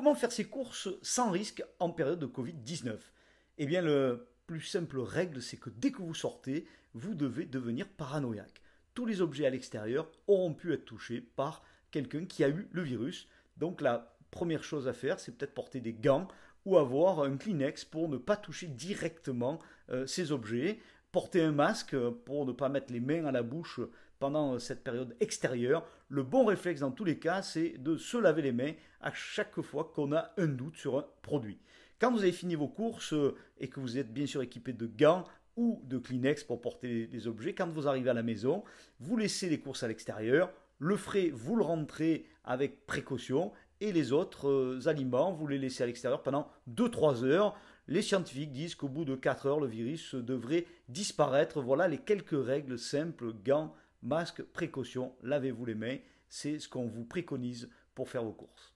Comment faire ses courses sans risque en période de Covid-19 Eh bien, la plus simple règle, c'est que dès que vous sortez, vous devez devenir paranoïaque. Tous les objets à l'extérieur auront pu être touchés par quelqu'un qui a eu le virus. Donc la première chose à faire, c'est peut-être porter des gants ou avoir un Kleenex pour ne pas toucher directement euh, ces objets porter un masque pour ne pas mettre les mains à la bouche pendant cette période extérieure. Le bon réflexe dans tous les cas, c'est de se laver les mains à chaque fois qu'on a un doute sur un produit. Quand vous avez fini vos courses et que vous êtes bien sûr équipé de gants, ou de Kleenex pour porter les objets. Quand vous arrivez à la maison, vous laissez les courses à l'extérieur, le frais, vous le rentrez avec précaution, et les autres euh, aliments, vous les laissez à l'extérieur pendant 2-3 heures. Les scientifiques disent qu'au bout de 4 heures, le virus devrait disparaître. Voilà les quelques règles simples, gants, masques, précautions, lavez-vous les mains. C'est ce qu'on vous préconise pour faire vos courses.